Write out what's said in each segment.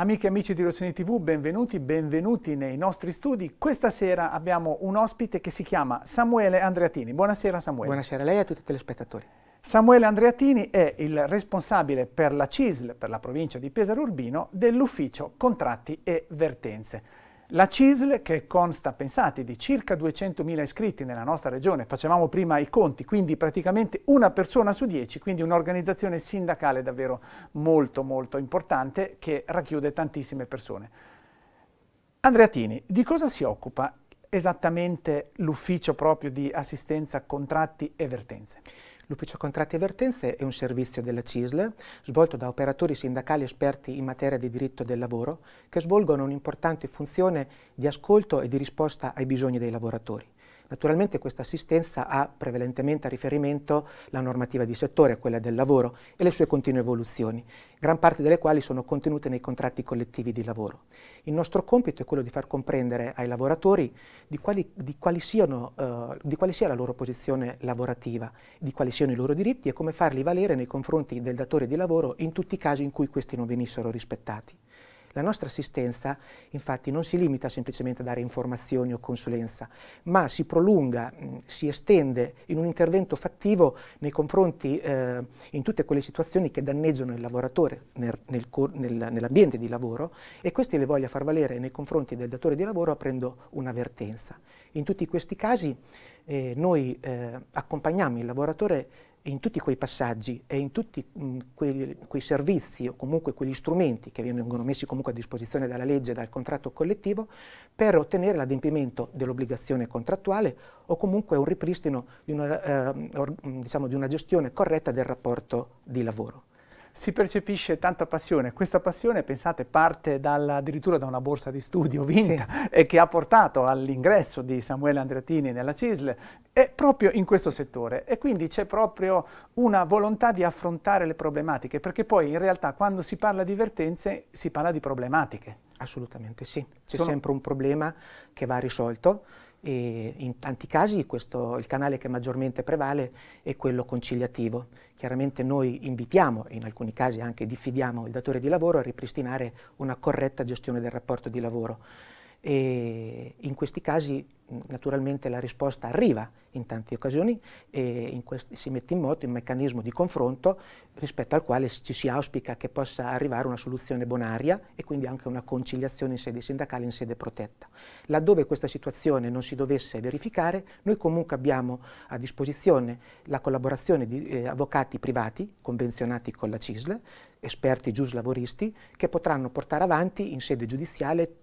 Amiche e amici di Rossini TV, benvenuti, benvenuti nei nostri studi. Questa sera abbiamo un ospite che si chiama Samuele Andreatini. Buonasera Samuele. Buonasera a lei e a tutti i telespettatori. Samuele Andreatini è il responsabile per la CISL, per la provincia di Pesaro Urbino, dell'ufficio contratti e vertenze. La CISL, che consta, pensate, di circa 200.000 iscritti nella nostra regione, facevamo prima i conti, quindi praticamente una persona su dieci, quindi un'organizzazione sindacale davvero molto molto importante che racchiude tantissime persone. Andreatini, di cosa si occupa esattamente l'ufficio proprio di assistenza, contratti e vertenze? L'ufficio contratti e vertenze è un servizio della CISL svolto da operatori sindacali esperti in materia di diritto del lavoro che svolgono un'importante funzione di ascolto e di risposta ai bisogni dei lavoratori. Naturalmente questa assistenza ha prevalentemente a riferimento la normativa di settore, quella del lavoro e le sue continue evoluzioni, gran parte delle quali sono contenute nei contratti collettivi di lavoro. Il nostro compito è quello di far comprendere ai lavoratori di quali, di quali, siano, eh, di quali sia la loro posizione lavorativa, di quali siano i loro diritti e come farli valere nei confronti del datore di lavoro in tutti i casi in cui questi non venissero rispettati. La nostra assistenza infatti non si limita semplicemente a dare informazioni o consulenza, ma si prolunga, mh, si estende in un intervento fattivo nei confronti eh, in tutte quelle situazioni che danneggiano il lavoratore nel, nel, nel, nell'ambiente di lavoro e questi le voglia far valere nei confronti del datore di lavoro aprendo un'avvertenza. In tutti questi casi eh, noi eh, accompagniamo il lavoratore e in tutti quei passaggi e in tutti mh, quei, quei, servizi o comunque quegli strumenti che vengono messi comunque a disposizione dalla legge e dal contratto collettivo per ottenere l'adempimento dell'obbligazione contrattuale o comunque un ripristino di una, eh, or, diciamo, di una gestione corretta del rapporto di lavoro si percepisce tanta passione. Questa passione, pensate, parte dalla, addirittura da una borsa di studio vinta sì. e che ha portato all'ingresso di Samuele Andreattini nella CISL è proprio in questo settore. E quindi c'è proprio una volontà di affrontare le problematiche, perché poi in realtà quando si parla di vertenze si parla di problematiche. Assolutamente sì, c'è Sono... sempre un problema che va risolto e in tanti casi questo, il canale che maggiormente prevale è quello conciliativo. Chiaramente noi invitiamo e in alcuni casi anche diffidiamo il datore di lavoro a ripristinare una corretta gestione del rapporto di lavoro. E in questi casi naturalmente la risposta arriva in tante occasioni e in si mette in moto un meccanismo di confronto rispetto al quale ci si auspica che possa arrivare una soluzione bonaria e quindi anche una conciliazione in sede sindacale, in sede protetta. Laddove questa situazione non si dovesse verificare, noi comunque abbiamo a disposizione la collaborazione di eh, avvocati privati convenzionati con la CISL, esperti giuslavoristi, che potranno portare avanti in sede giudiziale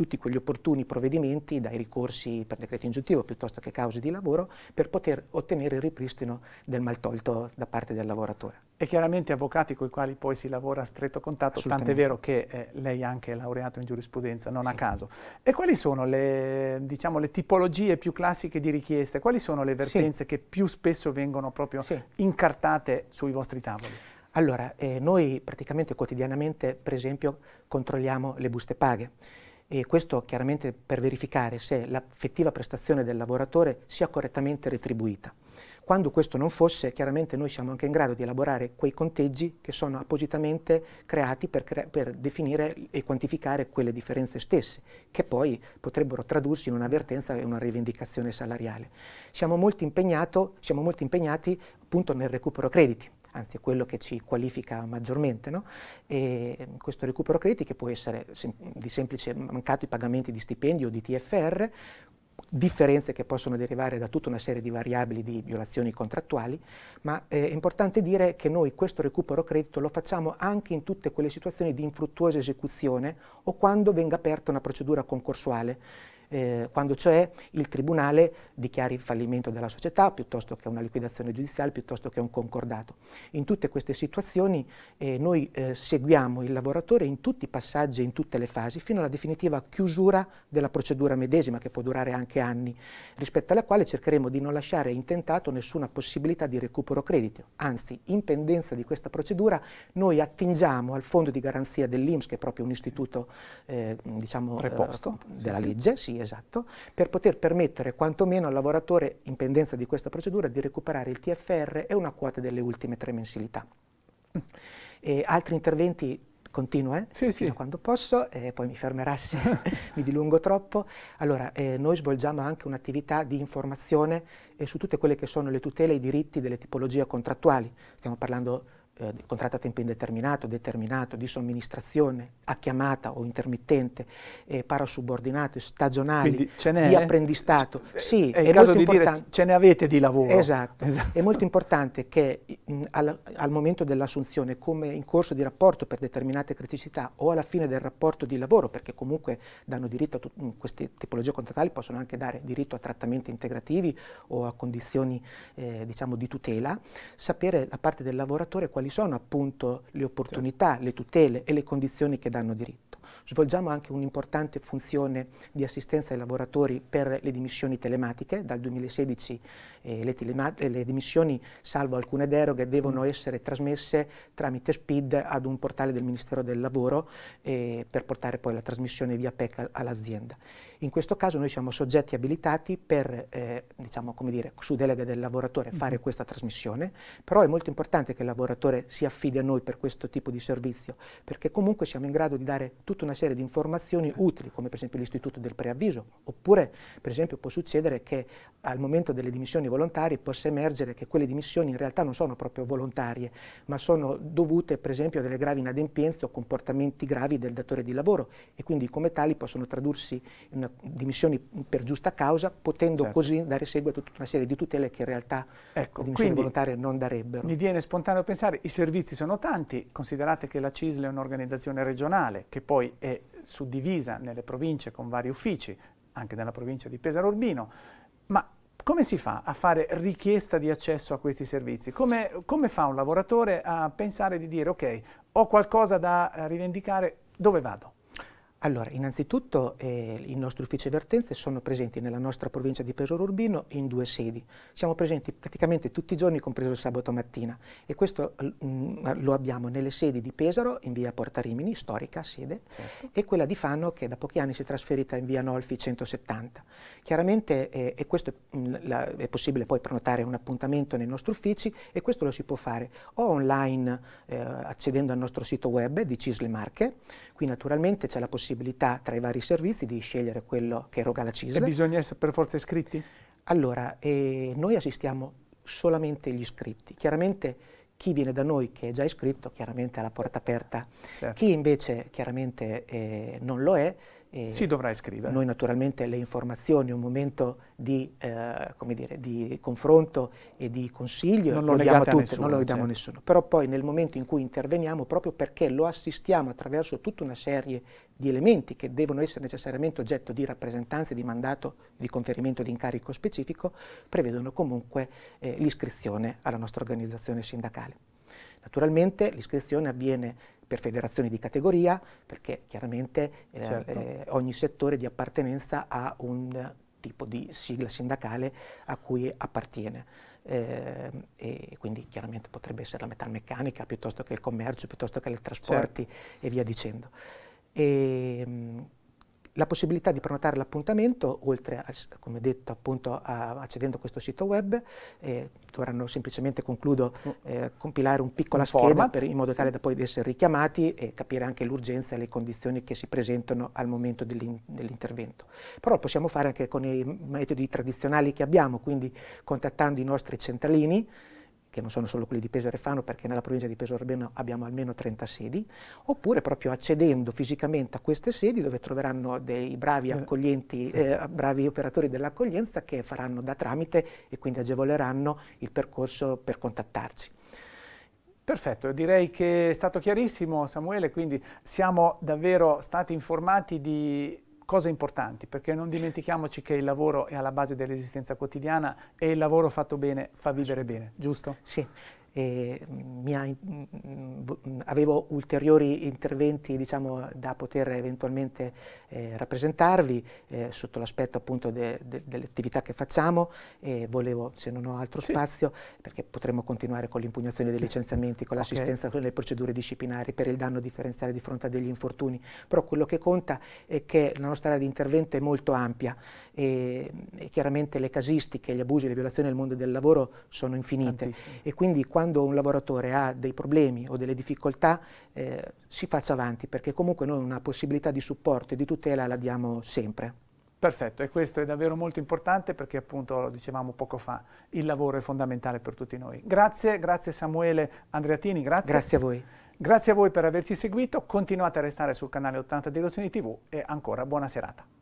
tutti quegli opportuni provvedimenti, dai ricorsi per decreto ingiuntivo piuttosto che cause di lavoro, per poter ottenere il ripristino del maltolto da parte del lavoratore. E chiaramente avvocati con i quali poi si lavora a stretto contatto, tant'è vero che eh, lei anche è laureato in giurisprudenza, non sì. a caso. E quali sono le, diciamo, le, tipologie più classiche di richieste? Quali sono le vertenze sì. che più spesso vengono proprio sì. incartate sui vostri tavoli? Allora, eh, noi praticamente quotidianamente, per esempio, controlliamo le buste paghe e questo chiaramente per verificare se l'effettiva prestazione del lavoratore sia correttamente retribuita. Quando questo non fosse, chiaramente noi siamo anche in grado di elaborare quei conteggi che sono appositamente creati per, crea per definire e quantificare quelle differenze stesse, che poi potrebbero tradursi in un'avvertenza e una rivendicazione salariale. Siamo molto, siamo molto impegnati appunto nel recupero crediti anzi è quello che ci qualifica maggiormente. No? Mm, questo recupero crediti che può essere sem di semplice mm, mancato i pagamenti di stipendio o di TFR, differenze che possono derivare da tutta una serie di variabili di violazioni contrattuali, ma eh, è importante dire che noi questo recupero credito lo facciamo anche in tutte quelle situazioni di infruttuosa esecuzione o quando venga aperta una procedura concorsuale eh, quando cioè il Tribunale dichiari il fallimento della società piuttosto che una liquidazione giudiziale, piuttosto che un concordato. In tutte queste situazioni eh, noi eh, seguiamo il lavoratore in tutti i passaggi e in tutte le fasi fino alla definitiva chiusura della procedura medesima che può durare anche anni, rispetto alla quale cercheremo di non lasciare intentato nessuna possibilità di recupero credito. Anzi, in pendenza di questa procedura noi attingiamo al fondo di garanzia dell'IMS, che è proprio un istituto eh, diciamo, preposto eh, della legge, sì, esatto, per poter permettere quantomeno al lavoratore in pendenza di questa procedura di recuperare il TFR e una quota delle ultime tre mensilità. E altri interventi Continuo, eh? sì, fino sì. a quando posso, eh, poi mi fermerà se mi dilungo troppo. Allora, eh, noi svolgiamo anche un'attività di informazione eh, su tutte quelle che sono le tutele e i diritti delle tipologie contrattuali. Stiamo parlando di eh, contratto a tempo indeterminato, determinato, di somministrazione, a chiamata o intermittente, eh, parasubordinato, stagionali, di apprendistato. C cioè, eh, sì, è, è molto di importante. ce ne avete di lavoro. Esatto. esatto. È molto importante che mh, al, al, momento dell'assunzione, come in corso di rapporto per determinate criticità o alla fine del rapporto di lavoro, perché comunque danno diritto a mh, queste tipologie contrattuali possono anche dare diritto a trattamenti integrativi o a condizioni eh, diciamo, di tutela, sapere da parte del lavoratore quali sono appunto le opportunità, certo. le tutele e le condizioni che danno diritto. Svolgiamo anche un'importante funzione di assistenza ai lavoratori per le dimissioni telematiche. Dal 2016 eh, le, telema le, dimissioni, salvo alcune deroghe, devono essere trasmesse tramite SPID ad un portale del Ministero del Lavoro eh, per portare poi la trasmissione via PEC all'azienda. In questo caso noi siamo soggetti abilitati per, eh, diciamo, come dire, su delega del lavoratore fare mhm. questa trasmissione, però è molto importante che il lavoratore l'utente si affidi a noi per questo tipo di servizio, perché comunque siamo in grado di dare tutta una serie di informazioni utili, come per esempio l'istituto del preavviso, oppure per esempio può succedere che al momento delle dimissioni volontarie possa emergere che quelle dimissioni in realtà non sono proprio volontarie, ma sono dovute per esempio a delle gravi inadempienze o comportamenti gravi del datore di lavoro e quindi come tali possono tradursi in dimissioni per giusta causa, potendo certo. così dare seguito a tutta una serie di tutele che in realtà ecco, le dimissioni volontarie non darebbero. Mi viene spontaneo pensare, i servizi sono tanti, considerate che la CISL è un'organizzazione regionale che poi è suddivisa nelle province con vari uffici, anche nella provincia di Pesaro Urbino, ma come si fa a fare richiesta di accesso a questi servizi? Come, come fa un lavoratore a pensare di dire ok, ho qualcosa da rivendicare, dove vado? Allora, innanzitutto eh, i nostri uffici vertenze sono presenti nella nostra provincia di Pesaro Urbino in due sedi. Siamo presenti praticamente tutti i giorni, compreso il sabato mattina, e questo mh, mm, lo abbiamo nelle sedi di Pesaro, in via Porta Rimini, storica sede, certo. e quella di Fano, che da pochi anni si è trasferita in via Nolfi 170. Chiaramente, eh, e questo mh, mm, la, è possibile poi prenotare un appuntamento nei nostri uffici, e questo lo si può fare o online eh, accedendo al nostro sito web di Cisle Marche, qui naturalmente c'è la possibilità possibilità tra i vari servizi di scegliere quello che eroga la CISL. E bisogna essere per forza iscritti? Allora, eh, noi assistiamo solamente gli iscritti. Chiaramente chi viene da noi che è già iscritto chiaramente ha la porta aperta, certo. chi invece chiaramente eh, non lo è e si dovrà iscrivere. Noi naturalmente le informazioni, un momento di, eh, dire, di confronto e di consiglio, non lo, lo diamo a tutti, nessuno, non lo diamo certo. a nessuno. Però poi nel momento in cui interveniamo, proprio perché lo assistiamo attraverso tutta una serie di elementi che devono essere necessariamente oggetto di rappresentanze, di mandato, di conferimento di incarico specifico, prevedono comunque eh, l'iscrizione alla nostra organizzazione sindacale. Naturalmente l'iscrizione avviene per federazioni di categoria, perché chiaramente eh, certo. eh, ogni settore di appartenenza ha un tipo di sigla sindacale a cui appartiene. Eh, e quindi chiaramente potrebbe essere la metalmeccanica piuttosto che il commercio, piuttosto che il trasporti certo. e via dicendo. E, ehm, la possibilità di prenotare l'appuntamento, oltre a, come detto appunto a, accedendo a questo sito web, eh, dovranno semplicemente, concludo, mm. eh, compilare un piccola un scheda per, in modo tale da poi essere richiamati e capire anche l'urgenza e le condizioni che si presentano al momento dell'intervento. Però lo possiamo fare anche con i metodi tradizionali che abbiamo, quindi contattando i nostri centralini, che non sono solo quelli di Pesaro e Fano, perché nella provincia di Pesaro e abbiamo almeno 30 sedi, oppure proprio accedendo fisicamente a queste sedi dove troveranno dei bravi, eh. eh, bravi operatori dell'accoglienza che faranno da tramite e quindi agevoleranno il percorso per contattarci. Perfetto, direi che è stato chiarissimo Samuele, quindi siamo davvero stati informati di cose importanti, perché non dimentichiamoci che il lavoro è alla base dell'esistenza quotidiana e il lavoro fatto bene fa vivere bene, giusto? Sì e mm, mia, mm, mm, avevo ulteriori interventi diciamo, da poter eventualmente eh, rappresentarvi eh, sotto l'aspetto appunto de, de, delle attività che facciamo e volevo, se non ho altro sì. spazio, perché potremmo continuare con l'impugnazione dei licenziamenti, con l'assistenza okay. alle procedure disciplinari per il danno differenziale di fronte a degli infortuni, però quello che conta è che la nostra area di intervento è molto ampia e, e chiaramente le casistiche, gli abusi, le violazioni nel mondo del lavoro sono infinite Tantissimo. e quindi quando un lavoratore ha dei problemi o delle difficoltà eh, si faccia avanti, perché comunque noi una possibilità di supporto e di tutela la diamo sempre. Perfetto, e questo è davvero molto importante perché appunto lo dicevamo poco fa, il lavoro è fondamentale per tutti noi. Grazie, grazie Samuele Andreatini, grazie. Grazie a voi. Grazie a voi per averci seguito, continuate a restare sul canale 80 di Lozioni TV e ancora buona serata.